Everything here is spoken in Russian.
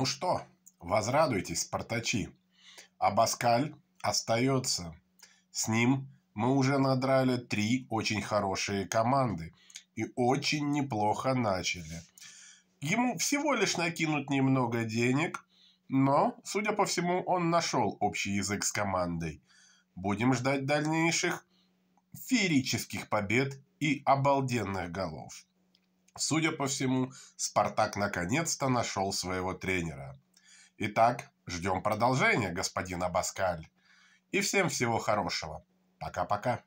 Ну что, возрадуйтесь, спартачи. Абаскаль остается. С ним мы уже надрали три очень хорошие команды и очень неплохо начали. Ему всего лишь накинут немного денег, но, судя по всему, он нашел общий язык с командой. Будем ждать дальнейших феерических побед и обалденных голов. Судя по всему, Спартак наконец-то нашел своего тренера. Итак, ждем продолжения, господин Абаскаль. И всем всего хорошего. Пока-пока.